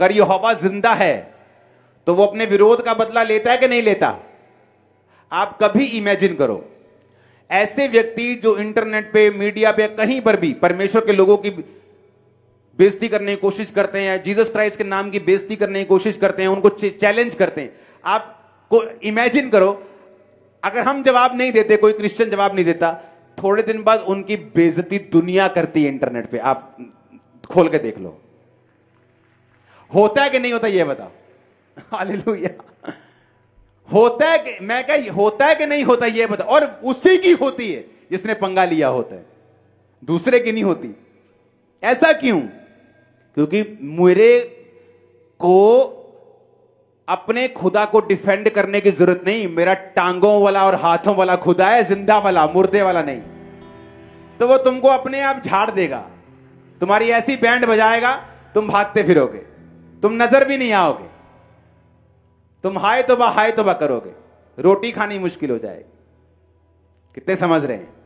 अगर हवा जिंदा है तो वो अपने विरोध का बदला लेता है कि नहीं लेता आप कभी इमेजिन करो ऐसे व्यक्ति जो इंटरनेट पे मीडिया पे कहीं पर भी परमेश्वर के लोगों की बेजती करने की कोशिश करते हैं जीसस क्राइस्ट के नाम की बेजती करने की कोशिश करते हैं उनको चैलेंज करते हैं आप को इमेजिन करो अगर हम जवाब नहीं देते कोई क्रिश्चियन जवाब नहीं देता थोड़े दिन बाद उनकी बेजती दुनिया करती है इंटरनेट पे आप खोल के देख लो होता है कि नहीं होता ये बताओ हालेलुया होता है कि मैं कह होता है कि नहीं होता ये बताओ और उसी की होती है जिसने पंगा लिया होता है दूसरे की नहीं होती ऐसा क्यों क्योंकि मेरे को अपने खुदा को डिफेंड करने की जरूरत नहीं मेरा टांगों वाला और हाथों वाला खुदा है जिंदा वाला मुर्दे वाला नहीं तो वो तुमको अपने आप झाड़ देगा तुम्हारी ऐसी बैंड बजाएगा तुम भागते फिरोगे तुम नजर भी नहीं आओगे तुम हाय तोबा हाय तोबा करोगे रोटी खानी मुश्किल हो जाएगी कितने समझ रहे हैं